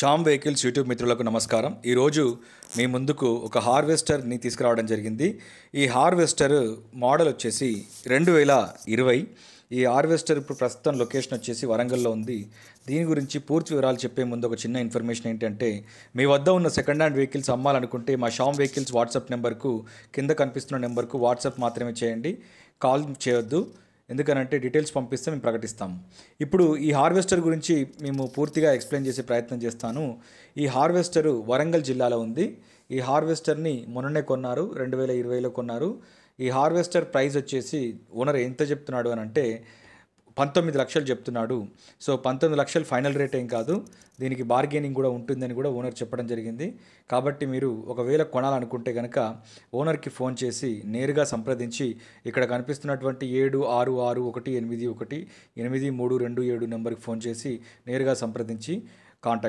Sam vehicles YouTube మిత్రులకు నమస్కారం ఈరోజు మీ ముందుకు ఒక హార్వెస్టర్ని తీసుకురావడం జరిగింది ఈ హార్వెస్టర్ మోడల్ వచ్చేసి రెండు వేల ఇరవై ఈ హార్వెస్టర్ ఇప్పుడు ప్రస్తుతం లొకేషన్ వచ్చేసి వరంగల్లో ఉంది దీని గురించి పూర్తి వివరాలు చెప్పే ముందు ఒక చిన్న ఇన్ఫర్మేషన్ ఏంటంటే మీ వద్ద ఉన్న సెకండ్ హ్యాండ్ వెహికల్స్ అమ్మాలనుకుంటే మా షామ్ వెహికల్స్ వాట్సాప్ నెంబర్కు కింద కనిపిస్తున్న నెంబర్కు వాట్సాప్ మాత్రమే చేయండి కాల్ చేయొద్దు ఎందుకనంటే డీటెయిల్స్ పంపిస్తే మేము ప్రకటిస్తాం ఇప్పుడు ఈ హార్వెస్టర్ గురించి మేము పూర్తిగా ఎక్స్ప్లెయిన్ చేసే ప్రయత్నం చేస్తాను ఈ హార్వెస్టర్ వరంగల్ జిల్లాలో ఉంది ఈ హార్వెస్టర్ని మొన్ననే కొన్నారు రెండు వేల ఇరవైలో కొన్నారు ఈ హార్వెస్టర్ ప్రైస్ వచ్చేసి ఓనర్ ఎంత చెప్తున్నాడు అని అంటే పంతొమ్మిది లక్షలు చెప్తున్నాడు సో పంతొమ్మిది లక్షలు ఫైనల్ రేట్ ఏం కాదు దీనికి బార్గెనింగ్ కూడా ఉంటుందని కూడా ఓనర్ చెప్పడం జరిగింది కాబట్టి మీరు ఒకవేళ కొనాలనుకుంటే కనుక ఓనర్కి ఫోన్ చేసి నేరుగా సంప్రదించి ఇక్కడ కనిపిస్తున్నటువంటి ఏడు ఆరు ఆరు ఒకటి ఎనిమిది ఒకటి ఎనిమిది మూడు రెండు ఏడు నెంబర్కి ఫోన్ చేసి నేరుగా సంప్రదించి కాంటాక్ట్